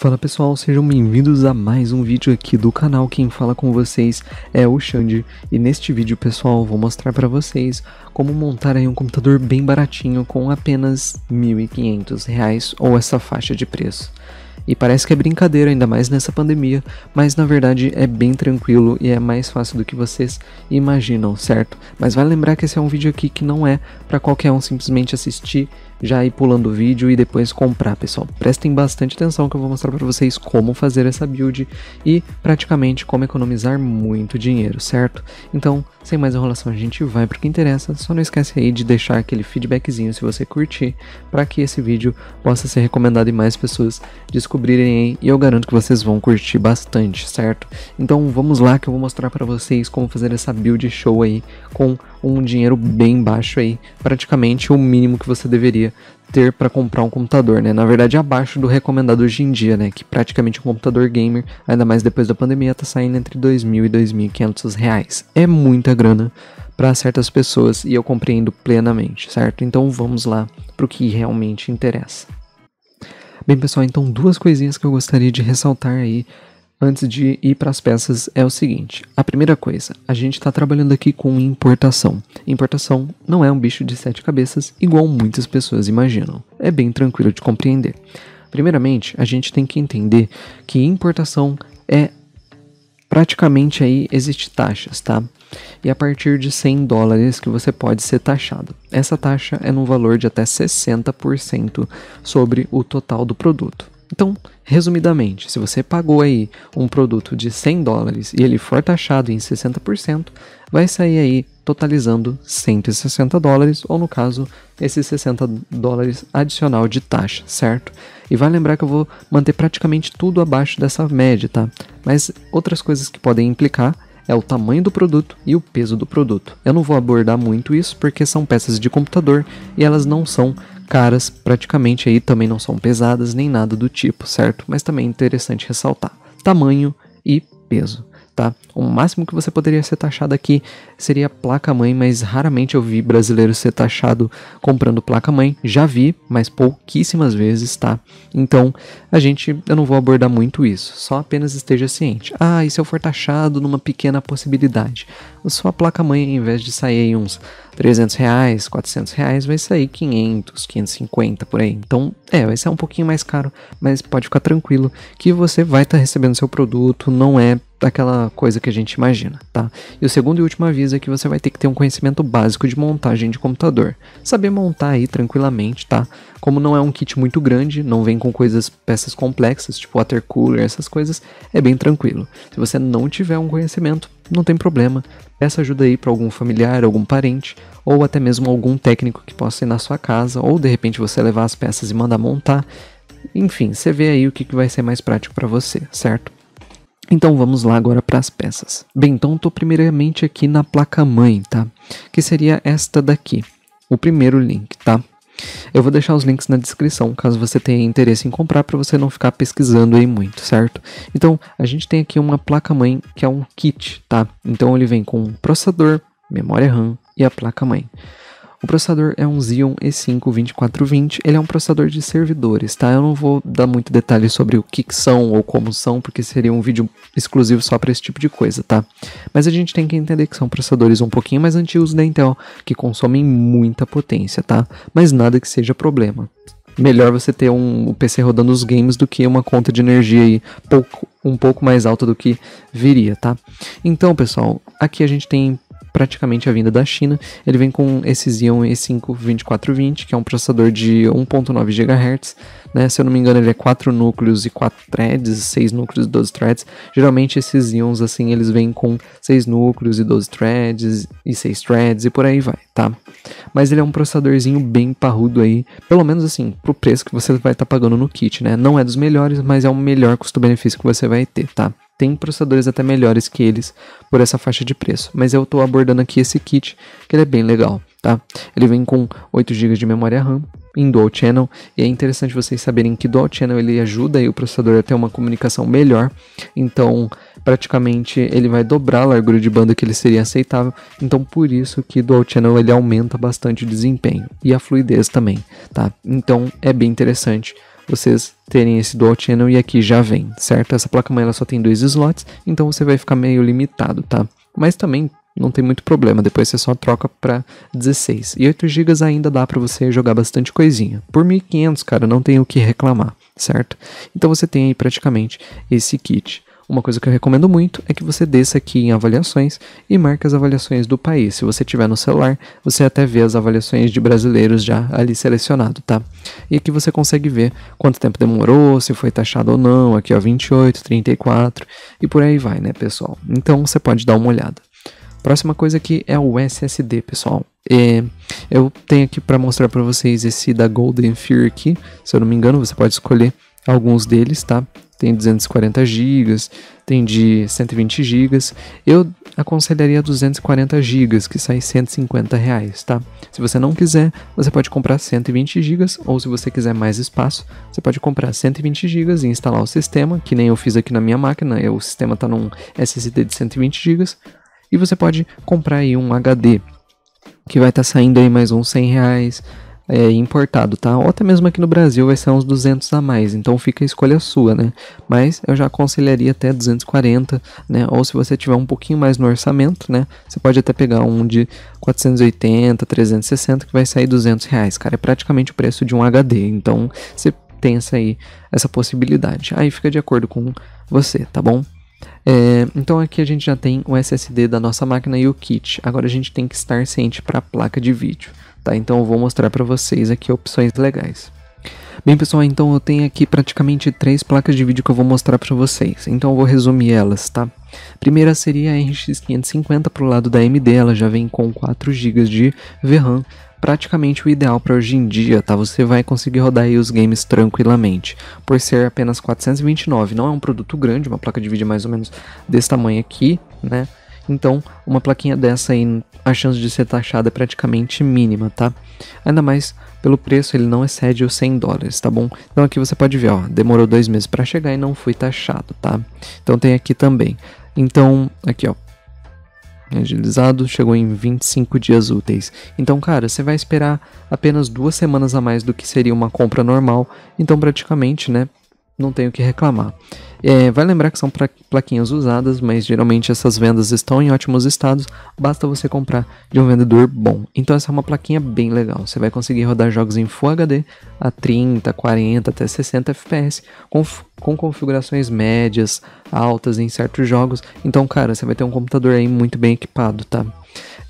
Fala pessoal, sejam bem-vindos a mais um vídeo aqui do canal. Quem fala com vocês é o Xande e neste vídeo, pessoal, vou mostrar para vocês como montar aí um computador bem baratinho com apenas R$ 1.500 ou essa faixa de preço. E parece que é brincadeira, ainda mais nessa pandemia, mas na verdade é bem tranquilo e é mais fácil do que vocês imaginam, certo? Mas vai lembrar que esse é um vídeo aqui que não é para qualquer um simplesmente assistir, já ir pulando o vídeo e depois comprar, pessoal. Prestem bastante atenção que eu vou mostrar para vocês como fazer essa build e praticamente como economizar muito dinheiro, certo? Então, sem mais enrolação, a gente vai para o que interessa. Só não esquece aí de deixar aquele feedbackzinho se você curtir, para que esse vídeo possa ser recomendado e mais pessoas descobrirem descobrirem aí e eu garanto que vocês vão curtir bastante, certo? Então vamos lá que eu vou mostrar para vocês como fazer essa build show aí com um dinheiro bem baixo aí, praticamente o mínimo que você deveria ter para comprar um computador, né? Na verdade, abaixo do recomendado hoje em dia, né? Que praticamente um computador gamer, ainda mais depois da pandemia, tá saindo entre 2.000 e 2.500 reais. É muita grana para certas pessoas e eu compreendo plenamente, certo? Então vamos lá para o que realmente interessa. Bem, pessoal, então duas coisinhas que eu gostaria de ressaltar aí antes de ir para as peças é o seguinte: a primeira coisa, a gente está trabalhando aqui com importação. Importação não é um bicho de sete cabeças, igual muitas pessoas imaginam. É bem tranquilo de compreender. Primeiramente, a gente tem que entender que importação é praticamente aí existe taxas, tá? E a partir de 100 dólares que você pode ser taxado. Essa taxa é no valor de até 60% sobre o total do produto. Então, resumidamente, se você pagou aí um produto de 100 dólares e ele for taxado em 60%, vai sair aí totalizando 160 dólares, ou no caso, esses 60 dólares adicional de taxa, certo? E vai lembrar que eu vou manter praticamente tudo abaixo dessa média, tá? Mas outras coisas que podem implicar é o tamanho do produto e o peso do produto. Eu não vou abordar muito isso porque são peças de computador e elas não são caras, praticamente aí também não são pesadas nem nada do tipo, certo? Mas também é interessante ressaltar tamanho e peso tá? O máximo que você poderia ser taxado aqui seria placa-mãe, mas raramente eu vi brasileiro ser taxado comprando placa-mãe. Já vi, mas pouquíssimas vezes, tá? Então, a gente, eu não vou abordar muito isso, só apenas esteja ciente. Ah, e se eu for taxado numa pequena possibilidade? Sua placa-mãe, ao invés de sair uns 300 reais, 400 reais, vai sair 500, 550 por aí. Então, é, vai ser um pouquinho mais caro, mas pode ficar tranquilo que você vai estar tá recebendo seu produto, não é daquela coisa que a gente imagina, tá? E o segundo e último aviso é que você vai ter que ter um conhecimento básico de montagem de computador. Saber montar aí tranquilamente, tá? Como não é um kit muito grande, não vem com coisas, peças complexas, tipo water cooler, essas coisas, é bem tranquilo. Se você não tiver um conhecimento, não tem problema. Peça ajuda aí para algum familiar, algum parente, ou até mesmo algum técnico que possa ir na sua casa, ou de repente você levar as peças e mandar montar. Enfim, você vê aí o que vai ser mais prático para você, certo? Então vamos lá agora para as peças. Bem, então estou primeiramente aqui na placa-mãe, tá? Que seria esta daqui, o primeiro link, tá? Eu vou deixar os links na descrição, caso você tenha interesse em comprar, para você não ficar pesquisando aí muito, certo? Então, a gente tem aqui uma placa-mãe que é um kit, tá? Então ele vem com um processador, memória RAM e a placa-mãe. O processador é um Xeon E5 2420, ele é um processador de servidores, tá? Eu não vou dar muito detalhe sobre o que são ou como são, porque seria um vídeo exclusivo só para esse tipo de coisa, tá? Mas a gente tem que entender que são processadores um pouquinho mais antigos da Intel, que consomem muita potência, tá? Mas nada que seja problema melhor você ter um PC rodando os games do que uma conta de energia aí pouco, um pouco mais alta do que viria, tá? Então, pessoal, aqui a gente tem praticamente a vinda da China. Ele vem com esse Xeon E5 2420, que é um processador de 1.9 GHz, né? Se eu não me engano, ele é 4 núcleos e 4 threads, 6 núcleos e 12 threads. Geralmente esses Xeons assim, eles vêm com 6 núcleos e 12 threads e 6 threads e por aí vai, tá? Mas ele é um processadorzinho bem parrudo aí, pelo menos assim, pro preço que você vai estar tá pagando no kit, né? Não é dos melhores, mas é o melhor custo-benefício que você vai ter, tá? tem processadores até melhores que eles por essa faixa de preço. Mas eu estou abordando aqui esse kit, que ele é bem legal, tá? Ele vem com 8 GB de memória RAM em dual channel, e é interessante vocês saberem que dual channel ele ajuda o processador a ter uma comunicação melhor. Então, praticamente ele vai dobrar a largura de banda que ele seria aceitável. Então, por isso que dual channel ele aumenta bastante o desempenho e a fluidez também, tá? Então, é bem interessante vocês terem esse dual channel e aqui já vem, certo? Essa placa mãe ela só tem dois slots, então você vai ficar meio limitado, tá? Mas também não tem muito problema, depois você só troca para 16. E 8 GB ainda dá para você jogar bastante coisinha. Por 1500, cara, não tem o que reclamar, certo? Então você tem aí praticamente esse kit. Uma coisa que eu recomendo muito é que você desça aqui em avaliações e marque as avaliações do país. Se você tiver no celular, você até vê as avaliações de brasileiros já ali selecionado, tá? E aqui você consegue ver quanto tempo demorou, se foi taxado ou não, aqui ó 28, 34 e por aí vai, né, pessoal? Então você pode dar uma olhada. Próxima coisa aqui é o SSD, pessoal. É, eu tenho aqui para mostrar para vocês esse da Golden Fear aqui. Se eu não me engano, você pode escolher alguns deles, tá? tem 240 GB, tem de 120 GB. Eu aconselharia 240 GB, que sai 150 reais, tá? Se você não quiser, você pode comprar 120 GB, ou se você quiser mais espaço, você pode comprar 120 GB e instalar o sistema, que nem eu fiz aqui na minha máquina, o sistema está num SSD de 120 GB, e você pode comprar aí um HD, que vai estar tá saindo aí mais uns 100 reais, é, importado, tá? Ou até mesmo aqui no Brasil vai ser uns 200 a mais, então fica a escolha sua, né? Mas eu já aconselharia até 240, né? Ou se você tiver um pouquinho mais no orçamento, né? Você pode até pegar um de 480, 360, que vai sair 200 reais, cara. É praticamente o preço de um HD, então você tem essa aí, essa possibilidade. Aí fica de acordo com você, tá bom? É, então aqui a gente já tem o SSD da nossa máquina e o kit. Agora a gente tem que estar ciente para a placa de vídeo, tá? Então eu vou mostrar para vocês aqui opções legais. Bem pessoal, então eu tenho aqui praticamente três placas de vídeo que eu vou mostrar para vocês. Então eu vou resumir elas, tá? Primeira seria a RX 550 para o lado da AMD, ela já vem com 4 GB de VRAM, praticamente o ideal para hoje em dia, tá? Você vai conseguir rodar aí os games tranquilamente. Por ser apenas 429, não é um produto grande, uma placa de vídeo mais ou menos desse tamanho aqui, né? Então, uma plaquinha dessa aí, a chance de ser taxada é praticamente mínima, tá? Ainda mais pelo preço, ele não excede os 100 dólares, tá bom? Então aqui você pode ver, ó, demorou dois meses para chegar e não fui taxado, tá? Então tem aqui também. Então, aqui ó, agilizado chegou em 25 dias úteis. Então, cara, você vai esperar apenas duas semanas a mais do que seria uma compra normal. Então, praticamente, né, não tenho o que reclamar. É, vai lembrar que são plaquinhas usadas, mas geralmente essas vendas estão em ótimos estados, basta você comprar de um vendedor bom. Então essa é uma plaquinha bem legal. Você vai conseguir rodar jogos em Full HD a 30, 40 até 60 FPS, com, com configurações médias, altas em certos jogos. Então, cara, você vai ter um computador aí muito bem equipado, tá?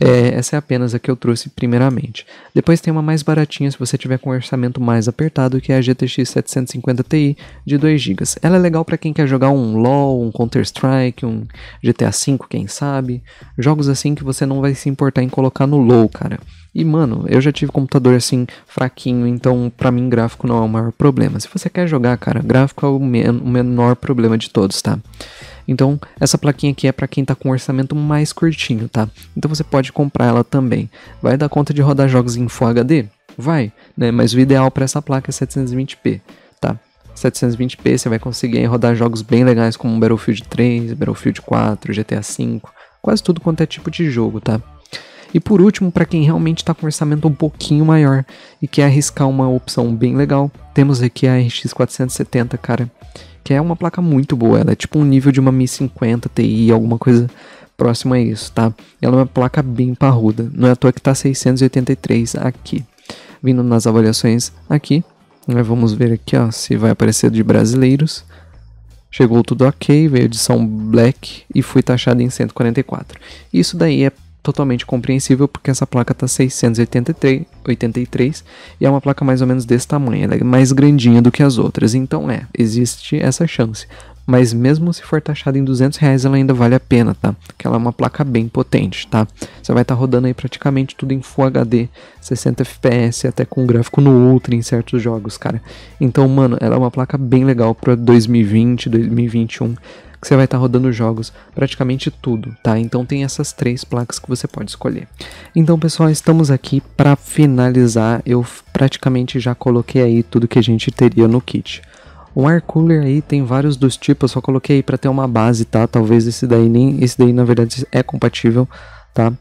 É, essa é apenas a que eu trouxe primeiramente. Depois tem uma mais baratinha se você tiver com um orçamento mais apertado, que é a GTX 750 Ti de 2 GB. Ela é legal para quem quer jogar um LoL, um Counter-Strike, um GTA V, quem sabe. Jogos assim que você não vai se importar em colocar no low, cara. E mano, eu já tive computador assim fraquinho, então para mim gráfico não é o maior problema. Se você quer jogar, cara, gráfico é o, men o menor problema de todos, tá? Então, essa plaquinha aqui é para quem está com um orçamento mais curtinho, tá? Então você pode comprar ela também. Vai dar conta de rodar jogos em Full HD? Vai, né? Mas o ideal para essa placa é 720p, tá? 720p você vai conseguir rodar jogos bem legais como Battlefield 3, Battlefield 4, GTA V, quase tudo quanto é tipo de jogo, tá? E por último, para quem realmente está com orçamento um pouquinho maior e quer arriscar uma opção bem legal, temos aqui a RX 470, cara que é uma placa muito boa. Ela é tipo um nível de uma Mi 50 Ti, alguma coisa próxima a isso, tá? Ela é uma placa bem parruda. Não é à toa que tá 683 aqui. Vindo nas avaliações aqui, nós né, vamos ver aqui, ó, se vai aparecer de brasileiros. Chegou tudo ok, veio edição black e fui taxado em 144. Isso daí é totalmente compreensível porque essa placa está 683 83, e é uma placa mais ou menos desse tamanho, ela é mais grandinha do que as outras, então é, existe essa chance. Mas mesmo se for taxada em 200 reais, ela ainda vale a pena, tá? Porque ela é uma placa bem potente, tá? Você vai estar tá rodando aí praticamente tudo em Full HD, 60 FPS, até com gráfico no Ultra em certos jogos, cara. Então, mano, ela é uma placa bem legal para 2020, 2021 que você vai estar tá rodando jogos, praticamente tudo, tá? Então tem essas três placas que você pode escolher. Então, pessoal, estamos aqui para finalizar. Eu praticamente já coloquei aí tudo que a gente teria no kit. O air cooler aí tem vários dos tipos, eu só coloquei aí para ter uma base, tá? Talvez esse daí nem, esse daí na verdade é compatível, tá?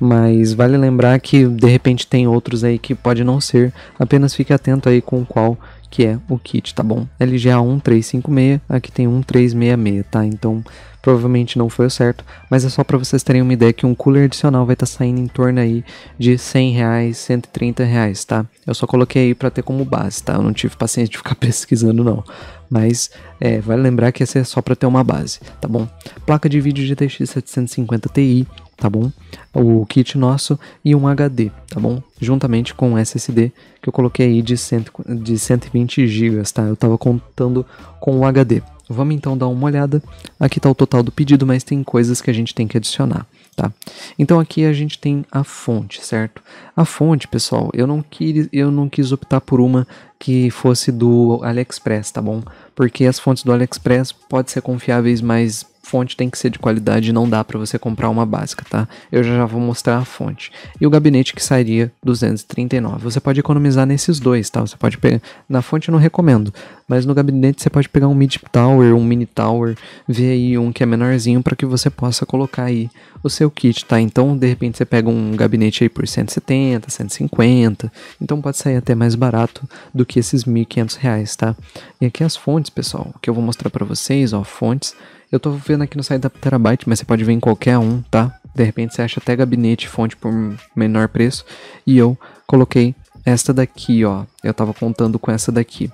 mas vale lembrar que de repente tem outros aí que pode não ser, apenas fique atento aí com qual que é o kit, tá bom? LGA 1356, aqui tem 1366, tá? Então provavelmente não foi o certo, mas é só para vocês terem uma ideia que um cooler adicional vai estar tá saindo em torno aí de 100 reais, 130 reais, tá? Eu só coloquei aí para ter como base, tá? Eu não tive paciência de ficar pesquisando não, mas é, vale lembrar que esse é só para ter uma base, tá bom? Placa de vídeo GTX 750 Ti tá bom? O kit nosso e um HD, tá bom? Juntamente com um SSD que eu coloquei aí de, cento, de 120 GB, tá? Eu tava contando com o HD. Vamos então dar uma olhada. Aqui tá o total do pedido, mas tem coisas que a gente tem que adicionar, tá? Então aqui a gente tem a fonte, certo? A fonte, pessoal, eu não quis, eu não quis optar por uma que fosse do AliExpress, tá bom? Porque as fontes do AliExpress podem ser confiáveis, mas fonte tem que ser de qualidade, não dá para você comprar uma básica, tá? Eu já vou mostrar a fonte. E o gabinete que sairia 239. Você pode economizar nesses dois, tá? Você pode pegar na fonte eu não recomendo, mas no gabinete você pode pegar um mid tower, um mini tower, ver aí um que é menorzinho para que você possa colocar aí o seu kit, tá? Então, de repente você pega um gabinete aí por 170, 150, então pode sair até mais barato do que esses 1500 reais, tá? E aqui as fontes, pessoal, que eu vou mostrar para vocês, ó, fontes eu tô vendo aqui no site da Terabyte, mas você pode ver em qualquer um, tá? De repente você acha até gabinete fonte por menor preço. E eu coloquei esta daqui, ó. Eu tava contando com essa daqui.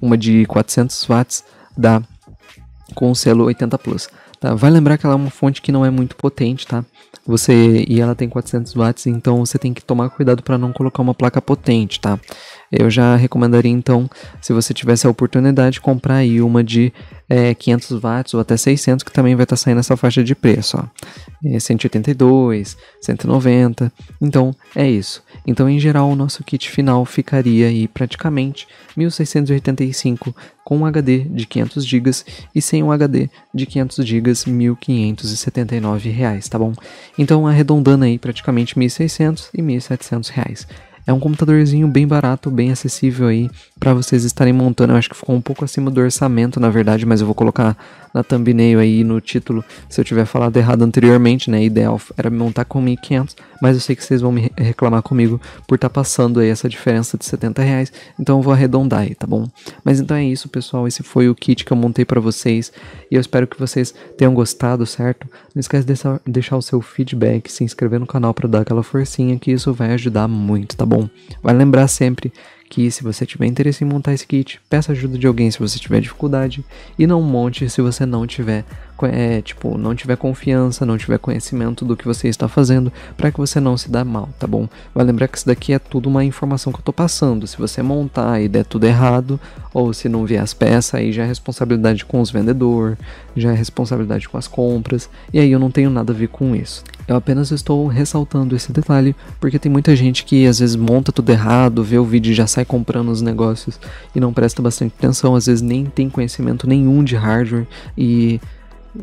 Uma de 400 watts da com 80 Plus. Tá? Vai lembrar que ela é uma fonte que não é muito potente, tá? Você e ela tem 400 watts, então você tem que tomar cuidado para não colocar uma placa potente, tá? eu já recomendaria então, se você tivesse a oportunidade, comprar aí uma de é, 500 watts ou até 600, que também vai estar tá saindo essa faixa de preço, ó. É 182, 190. Então, é isso. Então, em geral, o nosso kit final ficaria aí praticamente 1685 com um HD de 500 GB e sem um HD de 500 GB, 1579 reais, tá bom? Então, arredondando aí praticamente 1600 e 1700 reais. É um computadorzinho bem barato, bem acessível aí para vocês estarem montando. Eu acho que ficou um pouco acima do orçamento, na verdade, mas eu vou colocar na thumbnail aí no título, se eu tiver falado errado anteriormente, né? Ideal era montar com 1.500, mas eu sei que vocês vão me reclamar comigo por estar tá passando aí essa diferença de 70 reais, então eu vou arredondar aí, tá bom? Mas então é isso, pessoal. Esse foi o kit que eu montei para vocês e eu espero que vocês tenham gostado, certo? Não esquece de deixar o seu feedback, se inscrever no canal para dar aquela forcinha que isso vai ajudar muito, tá bom? Vai lembrar sempre que se você tiver interesse em montar esse kit, peça ajuda de alguém se você tiver dificuldade e não monte se você não tiver, é, tipo, não tiver confiança, não tiver conhecimento do que você está fazendo, para que você não se dê mal, tá bom? Vai lembrar que isso daqui é tudo uma informação que eu tô passando. Se você montar e der tudo errado, ou se não vier as peças, aí já é responsabilidade com os vendedores, já é responsabilidade com as compras, e aí eu não tenho nada a ver com isso. Eu apenas estou ressaltando esse detalhe, porque tem muita gente que às vezes monta tudo errado, vê o vídeo e já sai comprando os negócios e não presta bastante atenção, às vezes nem tem conhecimento nenhum de hardware e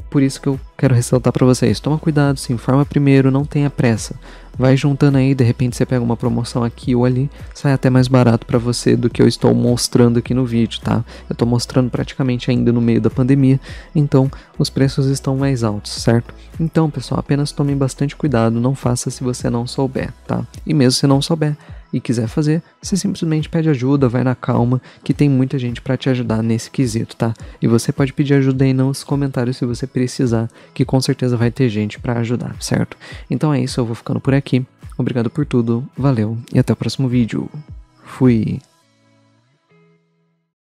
por isso que eu quero ressaltar para vocês: toma cuidado, se informa primeiro, não tenha pressa. Vai juntando aí, de repente você pega uma promoção aqui ou ali, sai até mais barato para você do que eu estou mostrando aqui no vídeo, tá? Eu estou mostrando praticamente ainda no meio da pandemia, então os preços estão mais altos, certo? Então, pessoal, apenas tomem bastante cuidado, não faça se você não souber, tá? E mesmo se não souber, e quiser fazer, você simplesmente pede ajuda, vai na calma, que tem muita gente para te ajudar nesse quesito, tá? E você pode pedir ajuda aí nos comentários se você precisar, que com certeza vai ter gente para ajudar, certo? Então é isso, eu vou ficando por aqui. Obrigado por tudo, valeu e até o próximo vídeo. Fui!